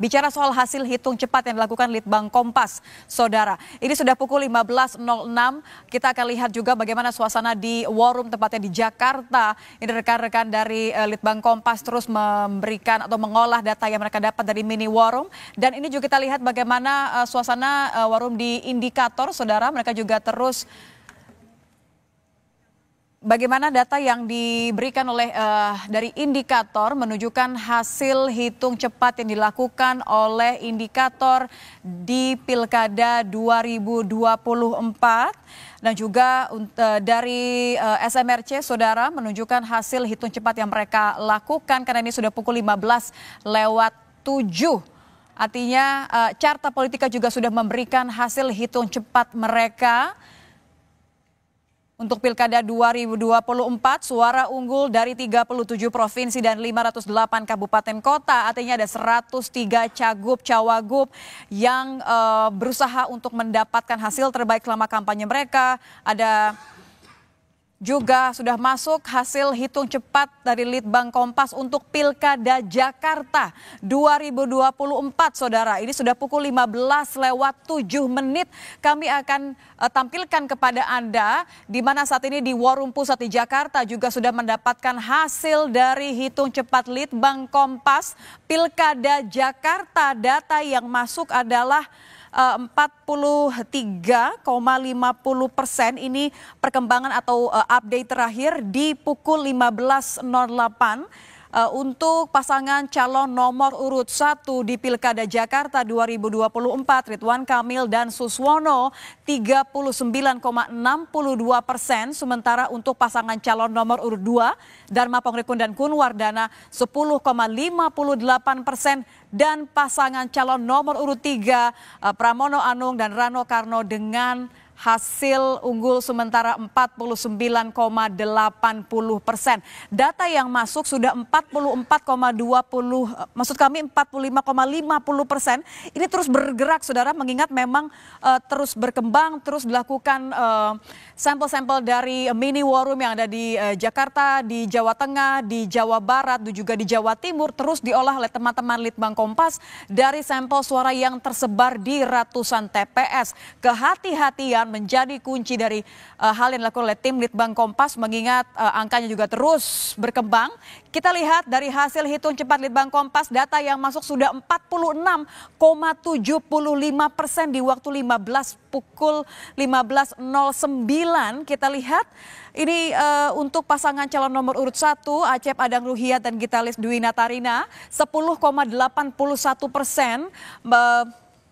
Bicara soal hasil hitung cepat yang dilakukan Litbang Kompas, Saudara. Ini sudah pukul 15.06, kita akan lihat juga bagaimana suasana di War Room, tempatnya di Jakarta. Ini rekan-rekan dari eh, Litbang Kompas terus memberikan atau mengolah data yang mereka dapat dari mini War Room. Dan ini juga kita lihat bagaimana eh, suasana eh, War Room di Indikator, Saudara. Mereka juga terus bagaimana data yang diberikan oleh uh, dari indikator menunjukkan hasil hitung cepat yang dilakukan oleh indikator di Pilkada 2024 dan juga uh, dari uh, eh, SMRC Saudara menunjukkan hasil hitung cepat yang mereka lakukan karena ini sudah pukul 15 lewat 7. Artinya uh, carta politika juga sudah memberikan hasil hitung cepat mereka untuk Pilkada 2024, suara unggul dari 37 provinsi dan 508 kabupaten kota, artinya ada 103 cagup cawagup yang uh, berusaha untuk mendapatkan hasil terbaik selama kampanye mereka. Ada juga sudah masuk hasil hitung cepat dari Litbang Kompas untuk Pilkada Jakarta 2024 Saudara. Ini sudah pukul 15 lewat 7 menit kami akan uh, tampilkan kepada Anda di mana saat ini di Warung Pusat di Jakarta juga sudah mendapatkan hasil dari hitung cepat Litbang Kompas Pilkada Jakarta. Data yang masuk adalah 43,50 eh, persen ini perkembangan atau eh, update terakhir di pukul 15.08 uh, untuk pasangan calon nomor urut 1 di Pilkada Jakarta 2024 Ridwan Kamil dan Suswono 39,62 persen. Sementara untuk pasangan calon nomor urut 2 Dharma Pongrikun dan Kunwardana 10,58 persen. Dan pasangan calon nomor urut 3 eh, Pramono Anung dan Rano Karno dengan hasil unggul sementara 49,80 persen. Data yang masuk sudah 44,20, maksud kami 45,50 persen. Ini terus bergerak, saudara, mengingat memang uh, terus berkembang, terus dilakukan eh, sampel-sampel uh, dari mini war room yang ada di uh, Jakarta, di Jawa Tengah, di Jawa Barat, dan juga di Jawa Timur terus diolah oleh teman-teman Litbang Kompas dari sampel suara yang tersebar di ratusan TPS. Kehati-hatian menjadi kunci dari uh, hal yang dilakukan oleh tim Litbang Kompas mengingat uh, angkanya juga terus berkembang. Kita lihat dari hasil hitung cepat Litbang Kompas data yang masuk sudah 46,75 persen di waktu 15 pukul 15.09. Kita lihat ini uh, untuk pasangan calon nomor urut 1 Acep Adang Ruhiat dan Gitalis Dwi Natarina 10,81 persen. Uh,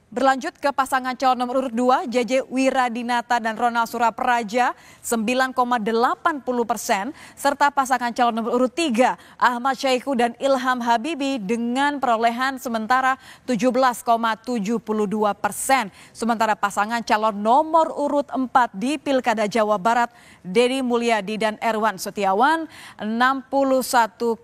Berlanjut ke pasangan calon nomor urut 2, JJ Wiradinata dan Ronald Surapraja 9,80 persen, serta pasangan calon nomor urut 3, Ahmad Syaiku dan Ilham Habibi dengan perolehan sementara 17,72 persen. Sementara pasangan calon nomor urut 4 di Pilkada Jawa Barat, Dedi Mulyadi dan Erwan Setiawan 61,67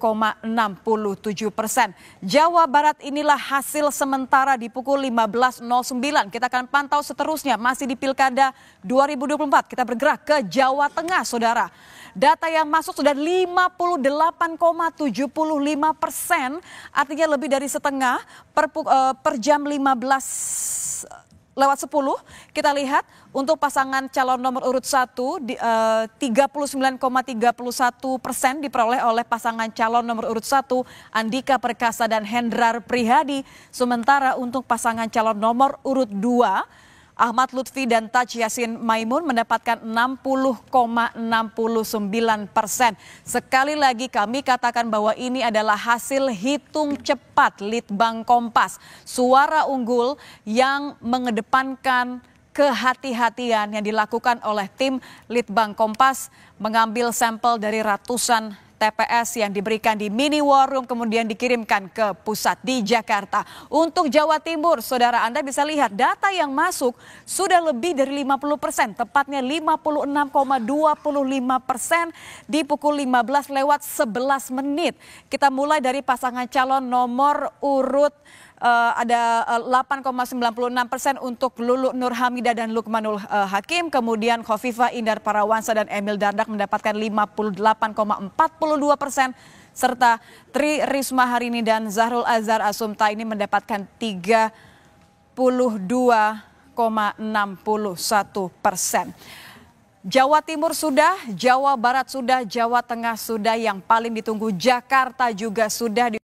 persen. Jawa Barat inilah hasil sementara di pukul 15 09. Kita akan pantau seterusnya masih di Pilkada 2024. Kita bergerak ke Jawa Tengah, Saudara. Data yang masuk sudah 58,75 persen, artinya lebih dari setengah per, eh, per jam 15 lewat 10 kita lihat untuk pasangan calon nomor urut 1 eh, tiga puluh 39,31 persen diperoleh oleh pasangan calon nomor urut 1 Andika Perkasa dan Hendrar Prihadi. Sementara untuk pasangan calon nomor urut 2 Ahmad Lutfi dan Taj Yasin Maimun mendapatkan 60,69 persen. Sekali lagi kami katakan bahwa ini adalah hasil hitung cepat Litbang Kompas. Suara unggul yang mengedepankan kehati-hatian yang dilakukan oleh tim Litbang Kompas mengambil sampel dari ratusan TPS yang diberikan di mini war room kemudian dikirimkan ke pusat di Jakarta. Untuk Jawa Timur, saudara Anda bisa lihat data yang masuk sudah lebih dari 50 persen, tepatnya 56,25 persen di pukul 15 lewat 11 menit. Kita mulai dari pasangan calon nomor urut uh, ada 8,96 eh, persen untuk Lulu Nurhamida dan Lukmanul uh, Hakim. Kemudian Khofifah Indar Parawansa dan Emil Dardak mendapatkan 58,42 persen serta Tri Risma Harini dan Zahrul Azhar Asumta ini mendapatkan 32,61 persen. Jawa Timur sudah, Jawa Barat sudah, Jawa Tengah sudah, yang paling ditunggu Jakarta juga sudah.